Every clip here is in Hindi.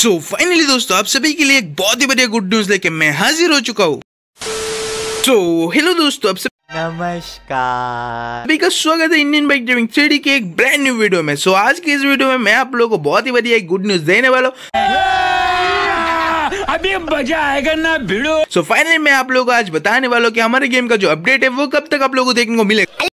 सो so, फाइनली दोस्तों आप सभी के लिए एक बहुत ही बढ़िया गुड न्यूज लेके मैं हाजिर हो चुका हूँ सो तो, हेलो दोस्तों आप सब नमस्कार सभी का स्वागत है इंडियन बाइक ड्राइविंग थ्री के एक ब्रांड न्यू वीडियो में सो so, आज के इस वीडियो में मैं आप लोगों को बहुत ही बढ़िया एक गुड न्यूज देने वाला हूँ अभी मजा आएगा ना भिड़ो सो so, फाइनली मैं आप लोगों को आज बताने वाला हूँ कि हमारे गेम का जो अपडेट है वो कब तक आप लोगों को देखने को मिलेगा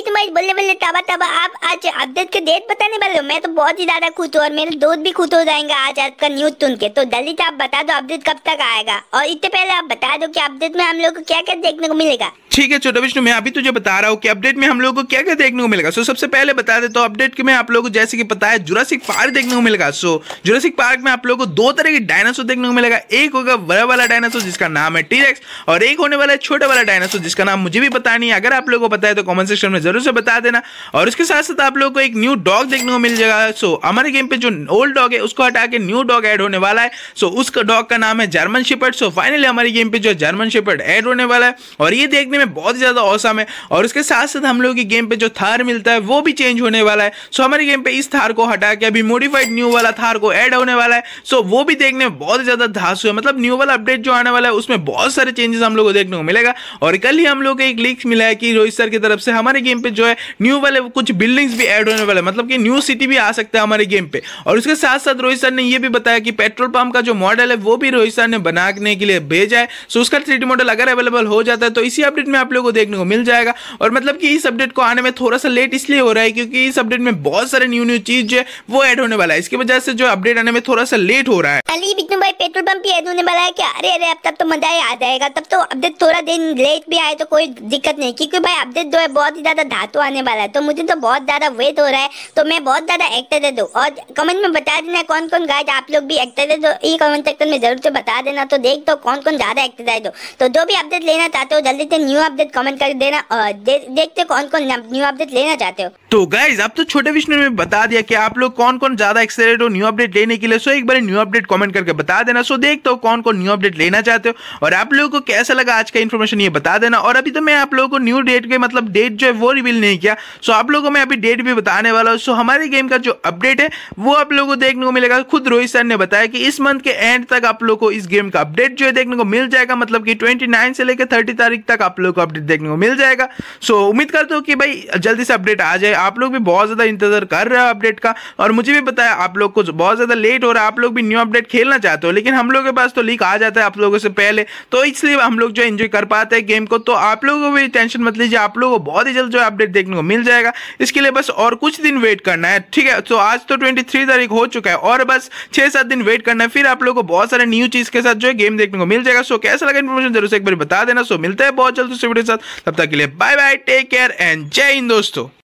भी तुम्हारी बल्ले बल्ले ताबा ताबा आप आज अपडेट के डेट बताने वाले हो मैं तो बहुत ही ज्यादा खुश हूँ और मेरे दोस्त भी खुश हो जाएंगे आज आपका न्यूज सुन के तो जल्दी से आप बता दो अपडेट कब तक आएगा और इससे पहले आप बता दो की अपडेट में हम लोग को क्या क्या देखने को मिलेगा ठीक है छोटा विष्णु मैं अभी तुझे बता रहा हूँ कि अपडेट में हम लोग को क्या क्या देखने को मिलेगा सो सबसे पहले बता दे तो अपडेट में आप लोगों को जैसे कि पता है जुरासिक पार्क देखने को मिलेगा सो जुरासिक पार्क में आप लोगों को दो तरह के डायनासोर देखने को मिलेगा एक होगा बड़ा वाला डायनासोर जिसका नाम है टीरेक्स और एक होने वाला है छोटा वाला डायनासोर जिसका नाम मुझे भी पता नहीं अगर आप लोगों को पता है तो कॉमेंट सेक्शन में जरूर से बता देना और उसके साथ साथ आप लोगों को एक न्यू डॉग देखने को मिल जाएगा सो हमारे गेम पे जो ओल्ड डॉग है उसको हटा के न्यू डॉग ऐड होने वाला है सो उसका डॉग का नाम है जर्मन शिपर्ड सो फाइनली हमारे गेम पे जो जर्मन शिपर्ड ऐड होने वाला है और ये देखने में बहुत ज़्यादा औसम है और उसके साथ साथ हम लोगों की गेम पे जो थार मिलता है वो भी चेंज होने वाला है सो हमारे गेम पे इस थार को हटा के अभी मोडिफाइड न्यू वाला थार को ऐड होने वाला है सो वो भी देखने में बहुत ज़्यादा धासु है मतलब न्यू वाला अपडेट जो आने वाला है उसमें बहुत सारे चेंजेस हम लोग को देखने को मिलेगा और कल ही हम लोग को एक लीक मिला है कि रोहित सर की तरफ से हमारे गेम गेम पे जो है न्यू वाले कुछ बिल्डिंग्स भी ऐड होने वाले मतलब कि न्यू सिटी भी आ सकता है हमारे गेम पे और उसके साथ साथ रोहित सर ने यह भी बताया कि पेट्रोल पंप का जो मॉडल है वो भी रोहित सर ने बनाने के लिए भेजा है सो उसका थ्री मॉडल अगर अवेलेबल हो जाता है तो इसी अपडेट में आप लोग को देखने को मिल जाएगा और मतलब कि इस अपडेट को आने में थोड़ा सा लेट इसलिए हो रहा है क्योंकि इस अपडेट में बहुत सारे न्यू न्यू चीज जो है वो ऐड होने वाला है इसकी वजह से जो अपडेट आने में थोड़ा सा लेट हो रहा है भाई पेट्रोल पंप भी ऐड होने वाला है क्या अरे अरे अब तब तो मजा ही आ जाएगा तब तो अपडेट थोड़ा दिन लेट भी आए तो कोई दिक्कत नहीं क्योंकि भाई अपडेट जो है बहुत ही ज्यादा धातु आने वाला है तो मुझे तो बहुत ज़्यादा वेट हो रहा है तो मैं बहुत ज़्यादा एक्टर दे दूँ और कमेंट में बता देना कौन कौन गाय आप लोग भी एक्टर एक्साइटेड हो ई कमेंट सेक्शन में जरूर से बता देना तो देख दो तो कौन कौन ज़्यादा एक्टर एक्साइटेड दो तो जो भी अपडेट लेना चाहते हो जल्दी से न्यू अपडेट कमेंट कर देना और देखते कौन कौन न्यू अपडेट लेना चाहते हो तो गाइज अब तो छोटे विष्णु ने बता दिया कि आप लोग कौन कौन ज़्यादा एक्साइटेड हो न्यू अपडेट लेने के लिए सो एक बार न्यू अपडेट कमेंट करके बता देना सो देख हो तो कौन कौन न्यू अपडेट लेना चाहते हो और आप लोगों को कैसा लगा आज का इन्फॉर्मेशन ये बता देना और अभी तो मैं आप लोगों को न्यू डेट के मतलब डेट जो है वो रिवील नहीं किया सो आप लोगों में अभी डेट भी बताने वाला हूँ सो हमारे गेम का जो अपडेट है वो आप लोगों को देखने को मिलेगा खुद रोहित सर ने बताया कि इस मंथ के एंड तक आप लोग को इस गेम का अपडेट जो है देखने को मिल जाएगा मतलब कि ट्वेंटी से लेकर थर्टी तारीख तक आप लोग को अपडेट देखने को मिल जाएगा सो उम्मीद करता हूँ कि भाई जल्दी से अपडेट आ जाए आप लोग भी बहुत ज़्यादा इंतजार कर रहे हो अपडेट का और मुझे भी बताया आप लोग को बहुत ज़्यादा लेट हो रहा है आप लोग भी न्यू अपडेट खेलना चाहते हो लेकिन हम लोग के पास तो लीक आ जाता है आप लोगों से पहले तो इसलिए हम लोग जो एंजॉय कर पाते हैं गेम को तो आप लोगों को भी टेंशन मत लीजिए आप लोगों को बहुत ही जल्द जो है अपडेट देखने को मिल जाएगा इसके लिए बस और कुछ दिन वेट करना है ठीक है तो आज तो ट्वेंटी थ्री तारीख हो चुका है और बस छह सात दिन वेट करना है फिर आप लोग को बहुत सारे न्यू चीज़ के साथ जो है गेम देखने को मिल जाएगा सो कैसा लगा इन्फॉर्मेशन जरूर से एक बार बता देना सो मिलता है बहुत जल्द उस वीडियो के साथ तब तक के लिए bye bye take care and जय हिंद दोस्तों